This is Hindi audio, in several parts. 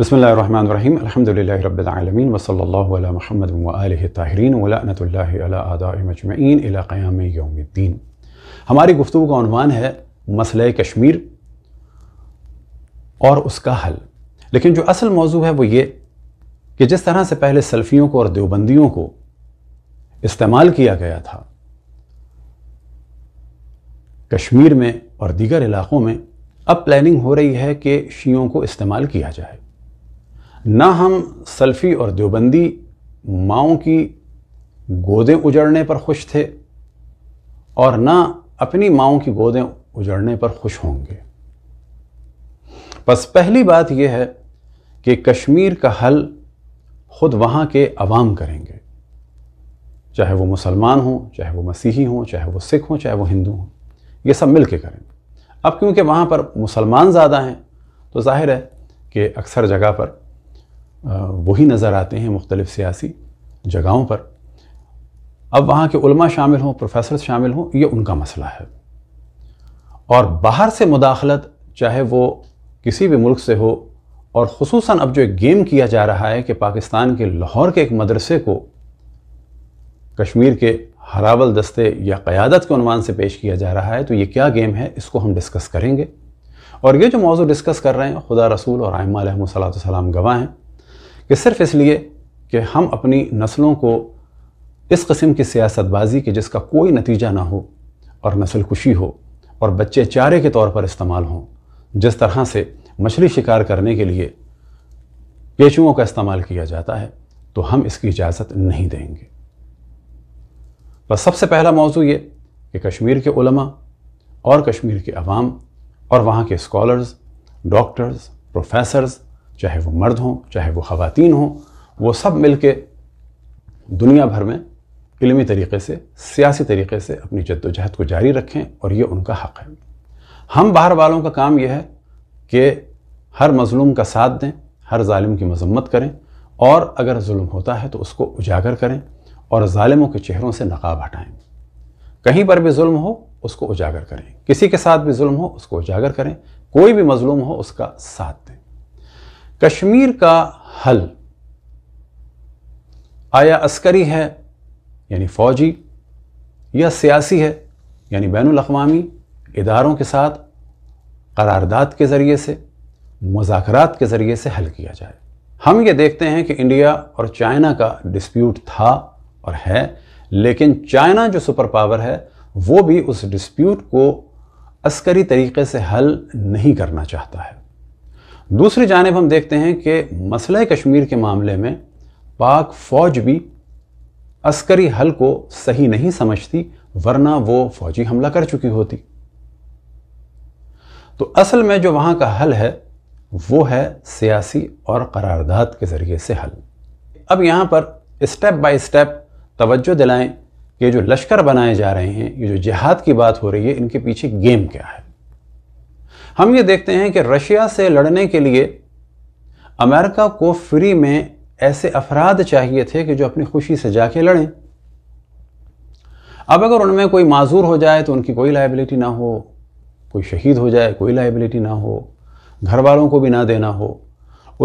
बसमीम् अल्हम्दुलिल्लाहि वसल्लल्लाहु अला महमद व ताहरीन वलानतुल्लाहि अला क़याम यौमिद्दीन हमारी गुफ्तु का अनवान है मसले कश्मीर और उसका हल लेकिन जो असल मौजू है वो ये कि जिस तरह से पहले सेल्फियों को और देवबंदियों को इस्तेमाल किया गया था कश्मीर में और दीगर इलाक़ों में अब प्लानिंग हो रही है कि शीयों को इस्तेमाल किया जाए ना हम सल्फ़ी और देवबंदी माओ की गोदें उजड़ने पर खुश थे और ना अपनी माओ की गोदें उजड़ने पर खुश होंगे बस पहली बात यह है कि कश्मीर का हल खुद वहाँ के अवाम करेंगे चाहे वो मुसलमान हों चाहे वो मसीही हों चाहे वो सिख हों चाहे वो हिंदू हों ये सब मिल के करेंगे अब क्योंकि वहाँ पर मुसलमान ज़्यादा हैं तो जाहिर है कि अक्सर जगह पर वही नज़र आते हैं मुख्तलिफ़ सियासी जगहों पर अब वहाँ के उलमा शामिल हों प्रोफेसर शामिल हों ये उनका मसला है और बाहर से मुदाखलत चाहे वो किसी भी मुल्क से हो और खसूस अब जो एक गेम किया जा रहा है कि पाकिस्तान के लाहौर के एक मदरसे को कश्मीर के हरावल दस्ते या क़्यादत के अनवान से पेश किया जा रहा है तो ये क्या गेम है इसको हम डिस्कस करेंगे और ये जो मौजू डिस्कस कर रहे हैं खुदा रसूल और आयमा सलाम गवाह हैं कि सिर्फ इसलिए कि हम अपनी नस्लों को इस कस्म की सियासतबाजी के जिसका कोई नतीजा ना हो और नस्ल कुशी हो और बच्चे चारे के तौर पर इस्तेमाल हों जिस तरह से मछली शिकार करने के लिए केचुओं का इस्तेमाल किया जाता है तो हम इसकी इजाज़त नहीं देंगे बस सबसे पहला मौजू ये कि कश्मीर के उलमा और कश्मीर के अवाम और वहाँ के स्कॉलर्स डॉक्टर्स प्रोफेसर्स चाहे वो मर्द हों चाहे वो ख़वातीन हों वो सब मिल के दुनिया भर में इलमी तरीके से सियासी तरीके से अपनी जद्दोजहद को जारी रखें और ये उनका हक़ है हम बाहर वालों का काम यह है कि हर मज़लूम का साथ दें हर ालिम की मजम्मत करें और अगर म होता है तो उसको उजागर करें और ालिमों के चेहरों से नकाब हटाएँ कहीं पर भी म हो उसको उजागर करें किसी के साथ भी म हो उसको उजागर करें कोई भी मजलूम हो उसका साथ दें कश्मीर का हल आया अस्करी है यानी फौजी या सियासी है यानी बैन अवी इदारों के साथ करारदाद के ज़रिए से मुजात के ज़रिए से हल किया जाए हम ये देखते हैं कि इंडिया और चाइना का डिस्प्यूट था और है लेकिन चाइना जो सुपर पावर है वो भी उस डिस्प्यूट को अस्करी तरीके से हल नहीं करना चाहता है दूसरी जानब हम देखते हैं कि मसल कश्मीर के मामले में पाक फ़ौज भी अस्करी हल को सही नहीं समझती वरना वो फौजी हमला कर चुकी होती तो असल में जो वहाँ का हल है वो है सियासी और करारदाद के ज़रिए से हल अब यहाँ पर स्टेप बाय स्टेप तवज्जो दिलाएं कि जो लश्कर बनाए जा रहे हैं ये जो जिहाद की बात हो रही है इनके पीछे गेम क्या है हम ये देखते हैं कि रशिया से लड़ने के लिए अमेरिका को फ्री में ऐसे अफराद चाहिए थे कि जो अपनी खुशी से जाके लड़ें अब अगर उनमें कोई माजूर हो जाए तो उनकी कोई लाइबिलिटी ना हो कोई शहीद हो जाए कोई लाइबिलिटी ना हो घर वालों को भी ना देना हो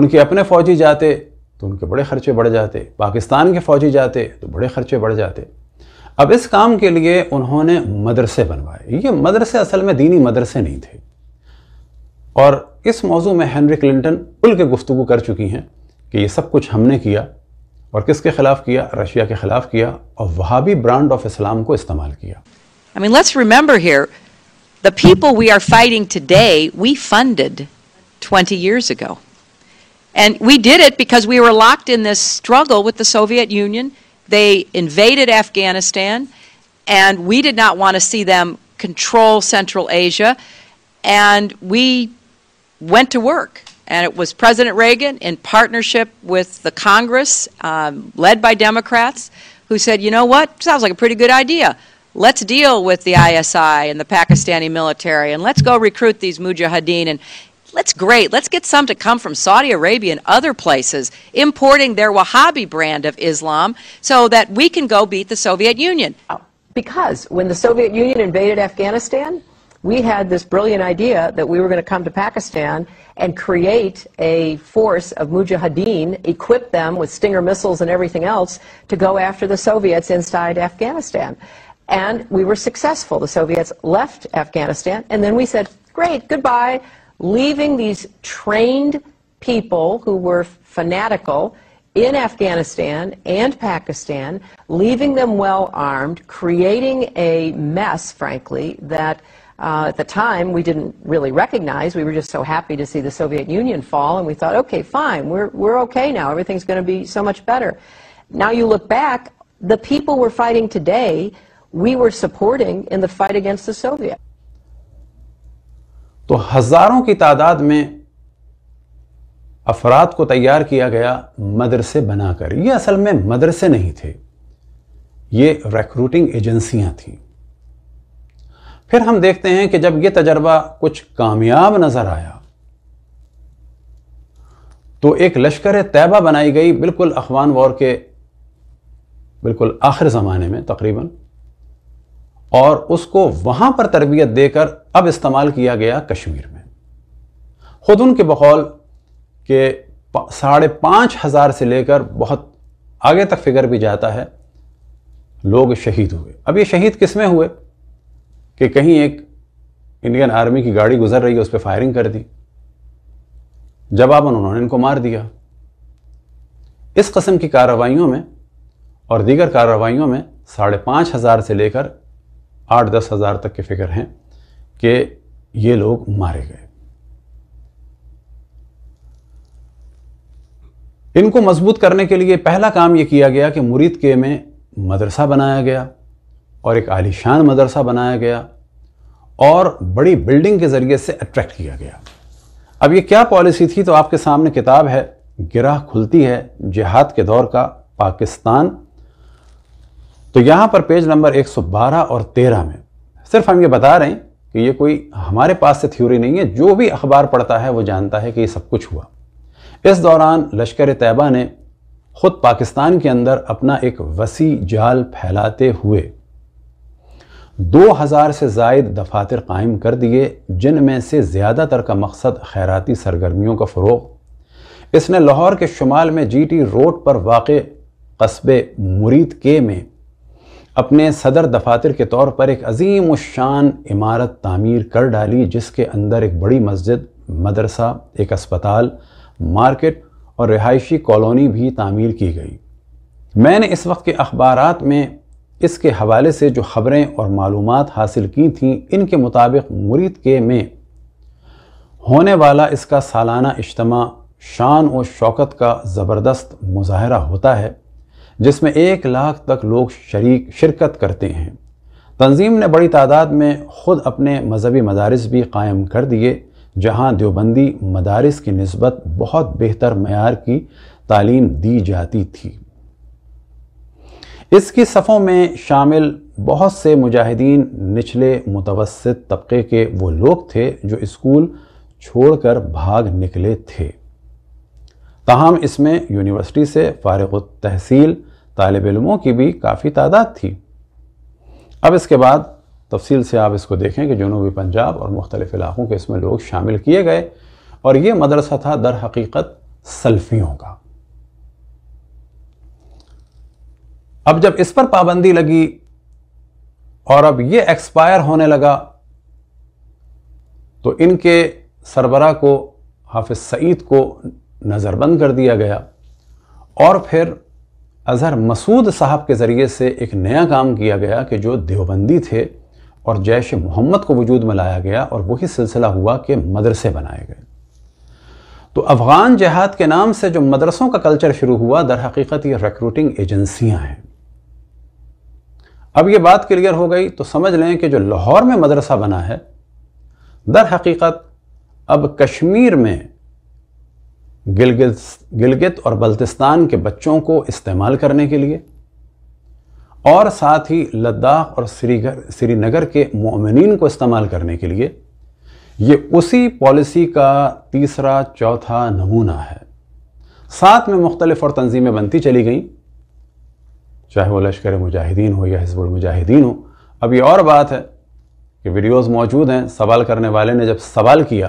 उनके अपने फौजी जाते तो उनके बड़े खर्चे बढ़ जाते पाकिस्तान के फौजी जाते तो बड़े खर्चे बढ़ जाते अब इस काम के लिए उन्होंने मदरसे बनवाए ये मदरसे असल में दीनी मदरसे नहीं थे और इस मौजू में हेनरी क्लिंटन खुल के गुफ्तु कर चुकी हैं कि ये सब कुछ हमने किया और किसके खिलाफ किया रशिया के खिलाफ किया और वहाबी ब्रांड ऑफ इस्लाम को इस्तेमाल किया I mean, let's remember here, the people we are fighting today, we funded 20 years ago. And we did it because we were locked in this struggle with the Soviet Union. They invaded Afghanistan, and we did not want to see them control Central Asia. And we went to work. And it was President Reagan in partnership with the Congress, um, led by Democrats, who said, you know what, sounds like a pretty good idea. Let's deal with the ISI and the Pakistani military, and let's go recruit these mujahideen. And let's great, let's get some to come from Saudi Arabia and other places, importing their Wahhabi brand of Islam so that we can go beat the Soviet Union. Because when the Soviet Union invaded Afghanistan, we had this brilliant idea that we were going to come to Pakistan and create a force of mujahideen, equip them with Stinger missiles and everything else to go after the Soviets inside Afghanistan. And we were successful. The Soviets left Afghanistan, and then we said, great, goodbye, leaving these trained people who were fanatical in Afghanistan and Pakistan, leaving them well armed, creating a mess, frankly, that uh, at the time, we didn't really recognize. We were just so happy to see the Soviet Union fall, and we thought, okay, fine, we're, we're okay now. Everything's going to be so much better. Now you look back, the people we're fighting today, we were supporting in the fight against the Soviet. तो हजारों की तादाद में अफराद को तैयार किया गया मदरसे बनाकर ये असल में मदरसे नहीं थे ये रिक्रूटिंग एजेंसियां थीं फिर हम देखते हैं कि जब यह तजर्बा कुछ कामयाब नजर आया तो एक लश्कर तैबा बनाई गई बिल्कुल अखवान वॉर के बिल्कुल आखिर ज़माने में तकरीबन और उसको वहां पर तरबियत देकर अब इस्तेमाल किया गया कश्मीर में ख़ुद उनके बखौल के साढ़े पांच हज़ार से लेकर बहुत आगे तक फिगर भी जाता है लोग शहीद हुए अब ये शहीद किसमें हुए कि कहीं एक इंडियन आर्मी की गाड़ी गुजर रही है उस पर फायरिंग कर दी जवाबन उन्होंने इनको मार दिया इस कस्म की कार्रवाइयों में और दीगर कार्रवाइयों में साढ़े पाँच हज़ार से लेकर आठ दस हज़ार तक के फिक्र हैं कि ये लोग मारे गए इनको मजबूत करने के लिए पहला काम ये किया गया कि मुरीद के में मदरसा बनाया गया और एक आलीशान मदरसा बनाया गया और बड़ी बिल्डिंग के ज़रिए से अट्रैक्ट किया गया अब ये क्या पॉलिसी थी तो आपके सामने किताब है गिराह खुलती है जिहाद के दौर का पाकिस्तान तो यहाँ पर पेज नंबर 112 और 13 में सिर्फ हम ये बता रहे हैं कि ये कोई हमारे पास से थ्योरी नहीं है जो भी अखबार पढ़ता है वो जानता है कि ये सब कुछ हुआ इस दौरान लश्कर तैयबा ने खुद पाकिस्तान के अंदर अपना एक वसी जाल फैलाते हुए 2000 से जायद दफातर कायम कर दिए जिनमें से ज़्यादातर का मकसद खैराती सरगर्मियों का फ़रोग इसने लाहौर के शुमाल में जी टी रोड पर वाक़ कस्बे मुरीद के में अपने सदर दफातर के तौर पर एक अजीम शान इमारत तामीर कर डाली जिसके अंदर एक बड़ी मस्जिद मदरसा एक अस्पताल मार्केट और रिहायशी कॉलोनी भी तामीर की गई मैंने इस वक्त के अखबार में इसके हवाले से जो खबरें और मालूम हासिल की थीं इनके मुताबिक मुरीद के में होने वाला इसका सालाना इज्तम शान और शौकत का ज़बरदस्त मुजाहरा होता है जिसमें एक लाख तक लोग शरीक शिरकत करते हैं तंजीम ने बड़ी तादाद में ख़ुद अपने मजहबी मदारस भी कायम कर दिए जहाँ देवबंदी मदारस की नस्बत बहुत बेहतर मैार की तालीम दी जाती थी इसकी सफ़ों में शामिल बहुत से मुजाहिदीन निचले मुतवसत तबके के वो लोग थे जो स्कूल छोड़कर भाग निकले थे ताहम इसमें यूनिवर्सिटी से फ़ारग तहसील तालब इलमों की भी काफ़ी तादाद थी अब इसके बाद तफसील से आप इसको देखें कि जनूबी पंजाब और मुख्तलिफ़ इलाक़ों के इसमें लोग शामिल किए गए और ये मदरसा था दर हकीकत सल्फ़ियों का अब जब इस पर पाबंदी लगी और अब ये एक्सपायर होने लगा तो इनके सरबरा को हाफिज सईद को नज़रबंद कर दिया गया और फिर अजहर मसूद साहब के ज़रिए से एक नया काम किया गया कि जो देवबंदी थे और जैश मोहम्मद को वजूद में लाया गया और वही सिलसिला हुआ कि मदरसे बनाए गए तो अफ़गान जहाद के नाम से जो मदरसों का कल्चर शुरू हुआ दर हकीकत ये रिक्रूटिंग एजेंसियाँ हैं अब ये बात क्लियर हो गई तो समझ लें कि जो लाहौर में मदरसा बना है दर हकीकत अब कश्मीर में गिलगित गिलगित और बल्तिस्तान के बच्चों को इस्तेमाल करने के लिए और साथ ही लद्दाख और श्रीगर श्रीनगर के ममिन को इस्तेमाल करने के लिए ये उसी पॉलिसी का तीसरा चौथा नमूना है साथ में मुख्तलिफ और तंजीमें बनती चली गईं चाहे वो लश्कर मुजाहिदीन हो या हिजबुल मुजाहिदीन हो अब ये और बात है कि वीडियोस मौजूद हैं सवाल करने वाले ने जब सवाल किया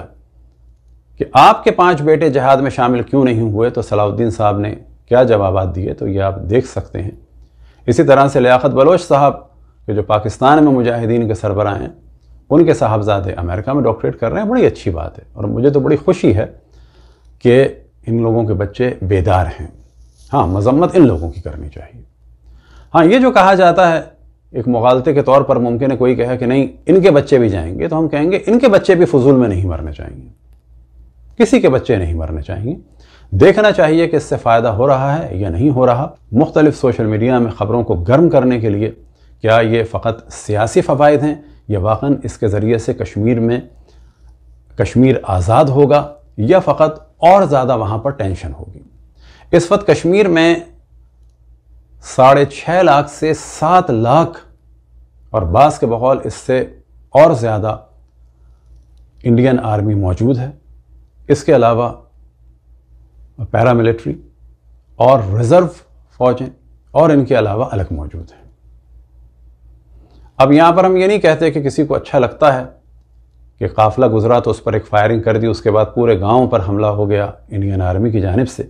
कि आपके पांच बेटे जहाद में शामिल क्यों नहीं हुए तो सलाउद्दीन साहब ने क्या जवाब दिए तो ये आप देख सकते हैं इसी तरह से लियात बलोच साहब के जो पाकिस्तान में मुजाहिदीन के सरबरा हैं उनके साहबजादे अमेरिका में डॉक्टरेट कर रहे हैं बड़ी अच्छी बात है और मुझे तो बड़ी खुशी है कि इन लोगों के बच्चे बेदार हैं हाँ मजम्मत इन लोगों की करनी चाहिए हाँ ये जो कहा जाता है एक मुगालते के तौर पर मुमकिन है कोई कहे कि नहीं इनके बच्चे भी जाएंगे तो हम कहेंगे इनके बच्चे भी फजूल में नहीं मरने चाहेंगे किसी के बच्चे नहीं मरने चाहेंगे देखना चाहिए कि इससे फ़ायदा हो रहा है या नहीं हो रहा मुख्तलिफ सोशल मीडिया में ख़बरों को गर्म करने के लिए क्या ये फ़कत सियासी फ़वाद हैं या वाक़न इसके ज़रिए से कश्मीर में कश्मीर आज़ाद होगा या फ़कत और ज़्यादा वहाँ पर टेंशन होगी इस वक्त कश्मीर में साढ़े छः लाख से सात लाख और बास के बहौल इससे और ज़्यादा इंडियन आर्मी मौजूद है इसके अलावा पैरामिलिट्री और रिज़र्व फ़ौजें और इनके अलावा अलग मौजूद हैं अब यहाँ पर हम ये नहीं कहते कि किसी को अच्छा लगता है कि काफ़िला गुजरा तो उस पर एक फायरिंग कर दी उसके बाद पूरे गांव पर हमला हो गया इंडियन आर्मी की जानब से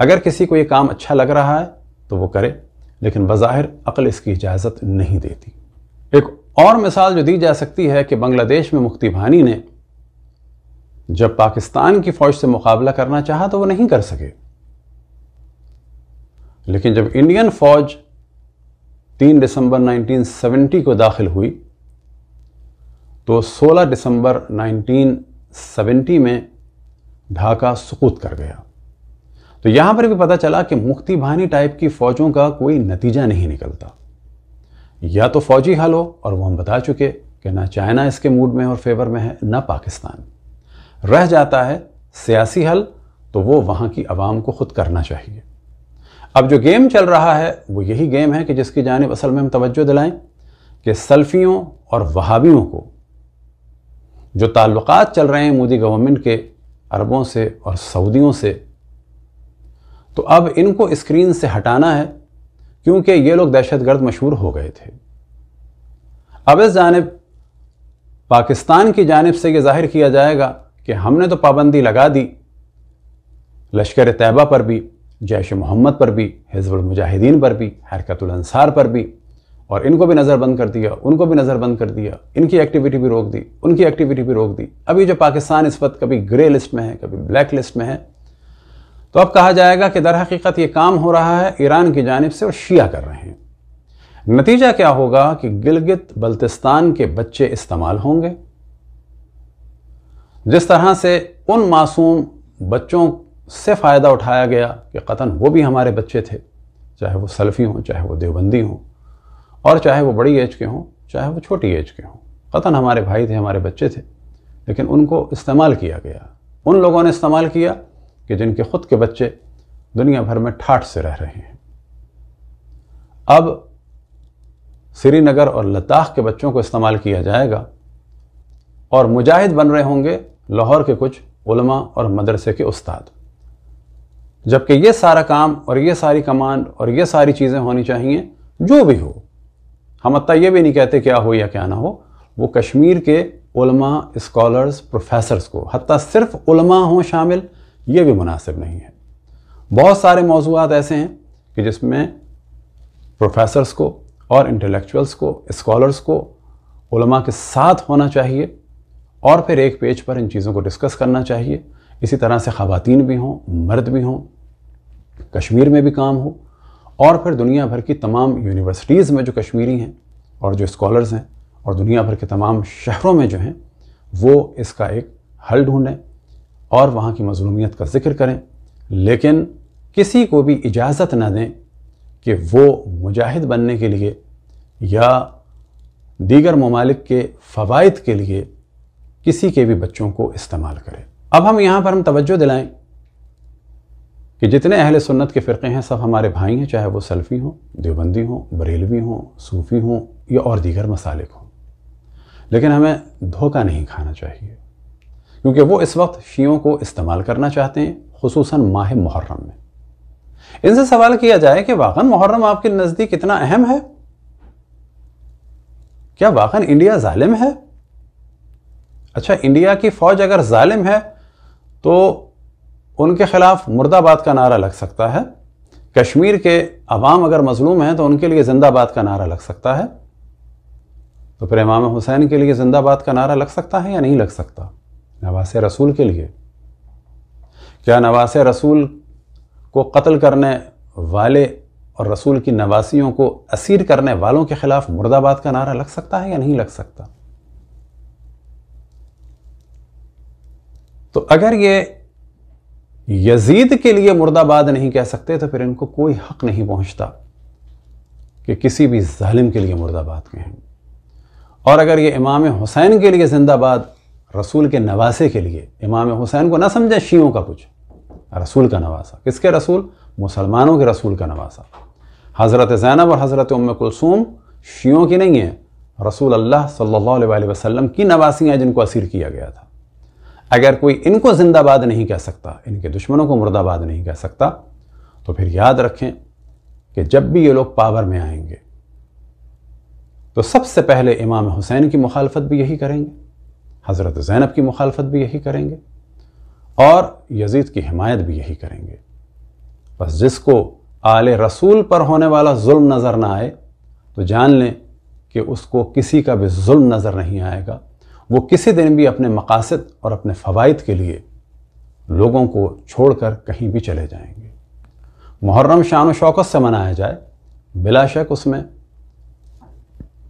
अगर किसी को ये काम अच्छा लग रहा है तो वो करे लेकिन बज़ाहिर अकल इसकी इजाज़त नहीं देती एक और मिसाल जो दी जा सकती है कि बांग्लादेश में मुफ्ती भानी ने जब पाकिस्तान की फ़ौज से मुकाबला करना चाहा तो वो नहीं कर सके लेकिन जब इंडियन फ़ौज 3 दिसंबर 1970 को दाखिल हुई तो 16 दिसंबर 1970 में ढाका सुकूत कर गया तो यहां पर भी पता चला कि मुक्ति भानी टाइप की फौजों का कोई नतीजा नहीं निकलता या तो फौजी हल हो और वो हम बता चुके कि ना चाइना इसके मूड में और फेवर में है ना पाकिस्तान रह जाता है सियासी हल तो वो वहां की आवाम को खुद करना चाहिए अब जो गेम चल रहा है वो यही गेम है कि जिसकी जानब असल में हम तवज्जो दिलाएं कि सल्फियों और वहाबियों को जो ताल्लुकात चल रहे हैं मोदी गवर्नमेंट के अरबों से और सऊदियों से तो अब इनको स्क्रीन से हटाना है क्योंकि ये लोग दहशतगर्द मशहूर हो गए थे अब इस जानब पाकिस्तान की जानब से ये जाहिर किया जाएगा कि हमने तो पाबंदी लगा दी लश्कर तैयबा पर भी जैश मोहम्मद पर भी हिजबुल मुजाहिदीन पर भी हरकतुल अंसार पर भी और इनको भी नज़रबंद कर दिया उनको भी नज़रबंद कर दिया इनकी एक्टिविटी भी रोक दी उनकी एक्टिविटी भी रोक दी अभी जो पाकिस्तान इस वक्त कभी ग्रे लिस्ट में है कभी ब्लैक लिस्ट में है तो अब कहा जाएगा कि दर हकीकत ये काम हो रहा है ईरान की जानब से और शिया कर रहे हैं नतीजा क्या होगा कि गिलगित बल्तिस्तान के बच्चे इस्तेमाल होंगे जिस तरह से उन मासूम बच्चों से फ़ायदा उठाया गया कि कतन वो भी हमारे बच्चे थे चाहे वो सल्फ़ी हों चाहे वो देवबंदी हों और चाहे वो बड़ी एज के हों चाहे वो छोटी एज के हों कतन हमारे भाई थे हमारे बच्चे थे लेकिन उनको इस्तेमाल किया गया उन लोगों ने इस्तेमाल किया कि जिनके खुद के बच्चे दुनिया भर में ठाठ से रह रहे हैं अब श्रीनगर और लद्दाख के बच्चों को इस्तेमाल किया जाएगा और मुजाहिद बन रहे होंगे लाहौर के कुछ उलमा और मदरसे के उस्ताद जबकि ये सारा काम और ये सारी कमांड और ये सारी चीज़ें होनी चाहिए जो भी हो हम अत ये भी नहीं कहते क्या हो या क्या ना हो वो कश्मीर के उलमा स्कॉलर्स प्रोफेसर्स को हती सिर्फ उलमा हों शामिल ये भी मुनासिब नहीं है बहुत सारे मौजूद ऐसे हैं कि जिसमें प्रोफेसर्स को और इंटेलेक्चुअल्स को स्कॉलर्स को उलमा के साथ होना चाहिए और फिर एक पेज पर इन चीज़ों को डिस्कस करना चाहिए इसी तरह से ख़वान भी हों मर्द भी हों कश्मीर में भी काम हो और फिर दुनिया भर की तमाम यूनिवर्सिटीज़ में जो कश्मीरी हैं और जो स्कॉलर्स हैं और दुनिया भर के तमाम शहरों में जो हैं वो इसका एक हल ढूंढें और वहाँ की मजलूमियत का जिक्र करें लेकिन किसी को भी इजाज़त न दें कि वो मुजाहिद बनने के लिए या दीगर ममालिक के फ़वाद के लिए किसी के भी बच्चों को इस्तेमाल करें अब हम यहाँ पर हम तवज्जो दिलाएं कि जितने अहल सुन्नत के फ़िरक़े हैं सब हमारे भाई हैं चाहे वो सल्फ़ी हों देवबंदी हों बरेलवी हों सूफ़ी हों या और दीगर मसालिक हों लेकिन हमें धोखा नहीं खाना चाहिए क्योंकि वो इस वक्त शियों को इस्तेमाल करना चाहते हैं खसूस माह मुहर्रम में इनसे सवाल किया जाए कि वाकन मुहर्रम आपके नज़दीक इतना अहम है क्या वाकन इंडिया ालिम है अच्छा इंडिया की फौज अगर ालिम है तो उनके खिलाफ मुर्दाबाद का नारा लग सकता है कश्मीर के अवाम अगर मजलूम हैं तो उनके लिए जिंदाबाद का नारा लग सकता है तो फिर इमाम हुसैन के लिए जिंदाबाद का नारा लग सकता है या नहीं लग सकता नवास रसूल के लिए क्या नवास रसूल को कत्ल करने वाले और रसूल की नवासियों को असीर करने वालों के खिलाफ मुर्दाबाद का नारा लग सकता है या नहीं लग सकता तो अगर ये यजीद के लिए मुर्दाबाद नहीं कह सकते तो फिर इनको कोई हक नहीं पहुंचता कि किसी भी जालिम के लिए मुर्दाबाद कहें और अगर ये इमाम हुसैन के लिए जिंदाबाद रसूल के नवासे के लिए इमाम हुसैन को ना समझे शियों का कुछ रसूल का नवासा किसके रसूल मुसलमानों के रसूल का नवासा हज़रत ज़ैनब और हज़रत उम कुलसूम शियों की नहीं है रसूल अल्लाह सल्लल्लाहु अलैहि वसल्लम की नवासियाँ हैं जिनको असीर किया गया था अगर कोई इनको जिंदाबाद नहीं कह सकता इनके दुश्मनों को मुर्दाबाद नहीं कह सकता तो फिर याद रखें कि जब भी ये लोग पावर में आएंगे तो सबसे पहले इमाम हुसैन की मुखालफत भी यही करेंगे हज़रत ज़ैनब की मुखालफत भी यही करेंगे और यजीद की हिमायत भी यही करेंगे बस जिसको आले रसूल पर होने वाला जुल्म नज़र ना आए तो जान लें कि उसको किसी का भी जुल्म नज़र नहीं आएगा वो किसी दिन भी अपने मकासद और अपने फ़वाद के लिए लोगों को छोड़कर कहीं भी चले जाएंगे मुहर्रम शान शौकत से मनाया जाए बिला शक उसमें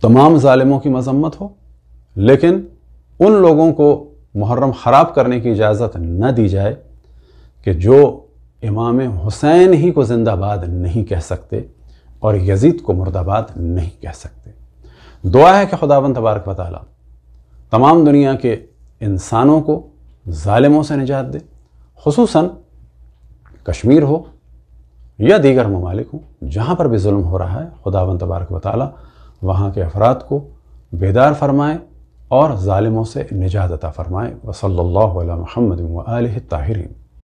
तमाम ालिमों की मजम्मत हो लेकिन उन लोगों को मुहर्रम ख़राब करने की इजाज़त न दी जाए कि जो इमाम हुसैन ही को ज़िंदाबाद नहीं कह सकते और यजीद को मुर्दाबाद नहीं कह सकते दुआ है कि खुदाबंद तबारक वाली तमाम दुनिया के इंसानों को ालमों से निजात दे खूस कश्मीर हो या दीगर ममालिक हों जहाँ पर भी जुल्म हो रहा है खुदाबंद तबारक वाली वहाँ के अफराद को बेदार फरमाएँ और ालिमों से निजात अता फ़रमाएँ वसल्ला महमद ताहरीन